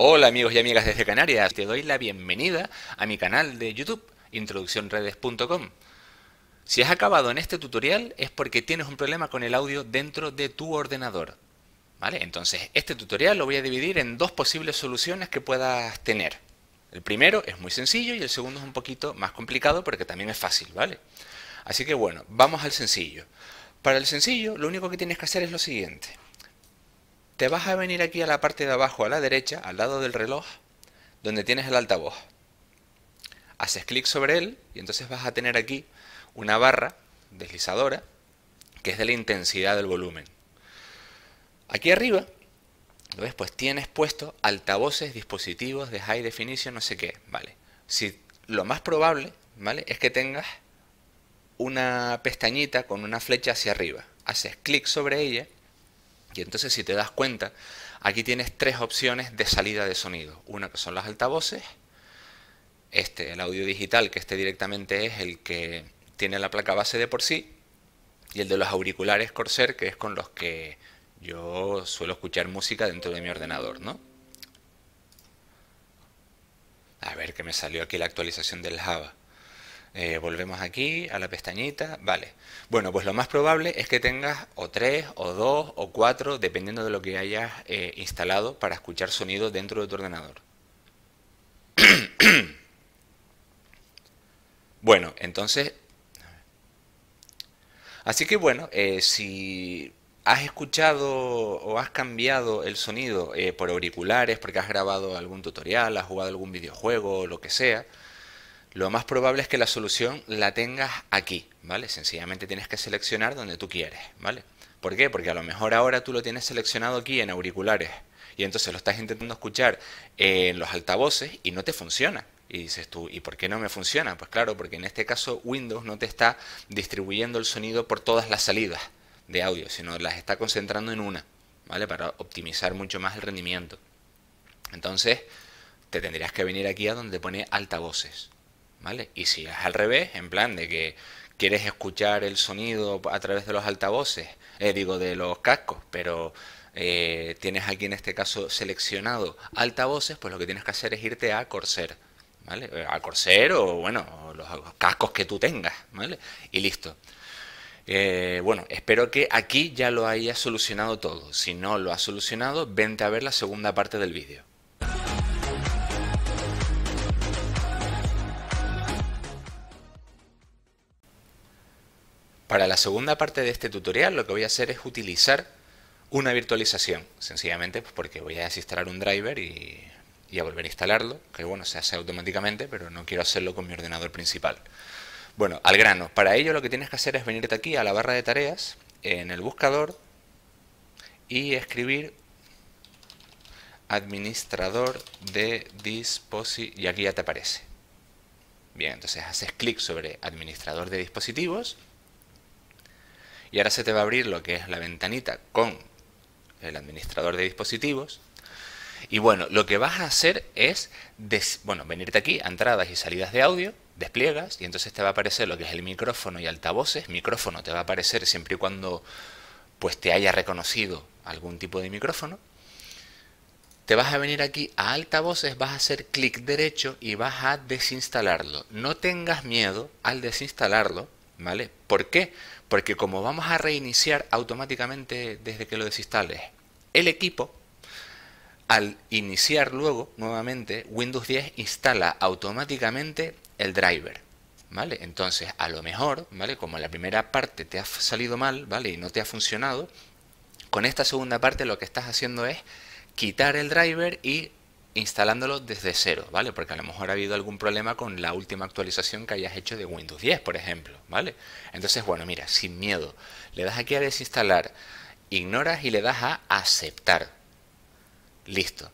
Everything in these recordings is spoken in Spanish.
Hola amigos y amigas desde Canarias, te doy la bienvenida a mi canal de YouTube, introduccionredes.com. Si has acabado en este tutorial es porque tienes un problema con el audio dentro de tu ordenador. ¿Vale? Entonces, este tutorial lo voy a dividir en dos posibles soluciones que puedas tener. El primero es muy sencillo y el segundo es un poquito más complicado porque también es fácil, ¿vale? Así que bueno, vamos al sencillo. Para el sencillo, lo único que tienes que hacer es lo siguiente te vas a venir aquí a la parte de abajo a la derecha, al lado del reloj, donde tienes el altavoz. Haces clic sobre él y entonces vas a tener aquí una barra deslizadora que es de la intensidad del volumen. Aquí arriba, ¿lo ves? Pues tienes puesto altavoces, dispositivos de high definition, no sé qué, ¿vale? Si lo más probable, ¿vale? Es que tengas una pestañita con una flecha hacia arriba. Haces clic sobre ella y entonces si te das cuenta, aquí tienes tres opciones de salida de sonido. Una que son las altavoces, este, el audio digital, que este directamente es el que tiene la placa base de por sí, y el de los auriculares Corsair, que es con los que yo suelo escuchar música dentro de mi ordenador, ¿no? A ver que me salió aquí la actualización del Java. Eh, volvemos aquí a la pestañita, vale. Bueno, pues lo más probable es que tengas o tres, o dos, o cuatro... dependiendo de lo que hayas eh, instalado para escuchar sonido dentro de tu ordenador. bueno, entonces... Así que bueno, eh, si has escuchado o has cambiado el sonido por auriculares, porque has grabado algún tutorial, has jugado algún videojuego, o lo que sea, lo más probable es que la solución la tengas aquí, ¿vale? Sencillamente tienes que seleccionar donde tú quieres, ¿vale? ¿Por qué? Porque a lo mejor ahora tú lo tienes seleccionado aquí en auriculares y entonces lo estás intentando escuchar en los altavoces y no te funciona. Y dices tú, ¿y por qué no me funciona? Pues claro, porque en este caso Windows no te está distribuyendo el sonido por todas las salidas de audio, sino las está concentrando en una, ¿vale? Para optimizar mucho más el rendimiento. Entonces, te tendrías que venir aquí a donde pone altavoces, ¿vale? Y si es al revés, en plan de que quieres escuchar el sonido a través de los altavoces, eh, digo, de los cascos, pero eh, tienes aquí en este caso seleccionado altavoces, pues lo que tienes que hacer es irte a Corsair, ¿vale? Eh, a Corsair o, bueno, los cascos que tú tengas, ¿vale? Y listo. bueno, espero que aquí ya lo haya solucionado todo. Si no lo ha solucionado, vente a ver la segunda parte del vídeo. Para la segunda parte de este tutorial lo que voy a hacer es utilizar una virtualización, sencillamente pues, porque voy a desinstalar un driver y, y, a volver a instalarlo, que bueno, se hace automáticamente, pero no quiero hacerlo con mi ordenador principal. Bueno, al grano, para ello lo que tienes que hacer es venirte aquí a la barra de tareas, en el buscador, y escribir administrador de dispositivos, y aquí ya te aparece. Bien, entonces haces clic sobre administrador de dispositivos, y ahora se te va a abrir lo que es la ventanita con el administrador de dispositivos. Y bueno, lo que vas a hacer es, bueno, venirte aquí a entradas y salidas de audio, despliegas y entonces te va a aparecer lo que es el micrófono y altavoces. Micrófono te va a aparecer siempre y cuando pues te haya reconocido algún tipo de micrófono. Te vas a venir aquí a altavoces, vas a hacer clic derecho y vas a desinstalarlo. No tengas miedo al desinstalarlo ¿vale? ¿Por qué? Porque como vamos a reiniciar automáticamente desde que lo desinstales el equipo, al iniciar luego nuevamente Windows 10 instala automáticamente el driver. ¿Vale? Entonces, a lo mejor, ¿vale? Como la primera parte te ha salido mal, ¿vale? Y no te ha funcionado, con esta segunda parte lo que estás haciendo es quitar el driver y instalándolo desde cero, ¿vale? Porque a lo mejor ha habido algún problema con la última actualización que hayas hecho de Windows 10, por ejemplo, ¿vale? Entonces, bueno, mira, sin miedo, le das aquí a desinstalar, ignoras y le das a aceptar. Listo.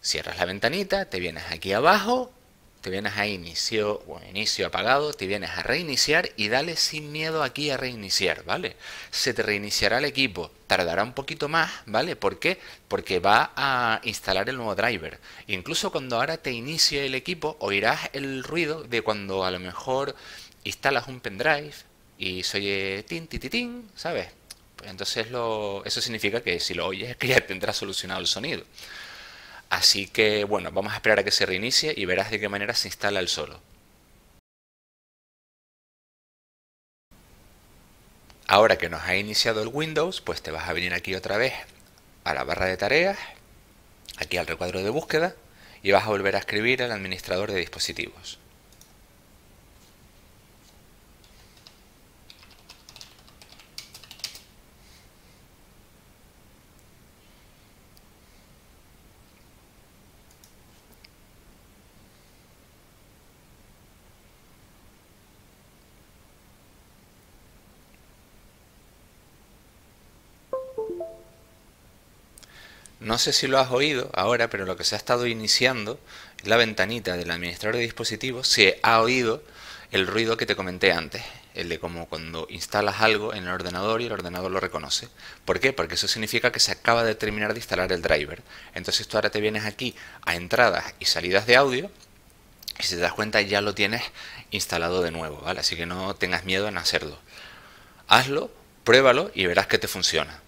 Cierras la ventanita, te vienes aquí abajo te vienes a inicio o inicio apagado, te vienes a reiniciar y dale sin miedo aquí a reiniciar, ¿vale? Se te reiniciará el equipo, tardará un poquito más, ¿vale? ¿Por qué? Porque va a instalar el nuevo driver. Incluso cuando ahora te inicie el equipo, oirás el ruido de cuando a lo mejor instalas un pendrive y se oye tin, tin, tin, ¿sabes? Pues entonces lo, eso significa que si lo oyes que ya tendrás solucionado el sonido. Así que bueno, vamos a esperar a que se reinicie y verás de qué manera se instala el solo. Ahora que nos ha iniciado el Windows, pues te vas a venir aquí otra vez a la barra de tareas, aquí al recuadro de búsqueda, y vas a volver a escribir al administrador de dispositivos. No sé si lo has oído ahora, pero lo que se ha estado iniciando la ventanita del administrador de dispositivos. Se ha oído el ruido que te comenté antes, el de como cuando instalas algo en el ordenador y el ordenador lo reconoce. ¿Por qué? Porque eso significa que se acaba de terminar de instalar el driver. Entonces tú ahora te vienes aquí a entradas y salidas de audio y si te das cuenta ya lo tienes instalado de nuevo, ¿vale? Así que no tengas miedo en hacerlo. Hazlo, pruébalo y verás que te funciona.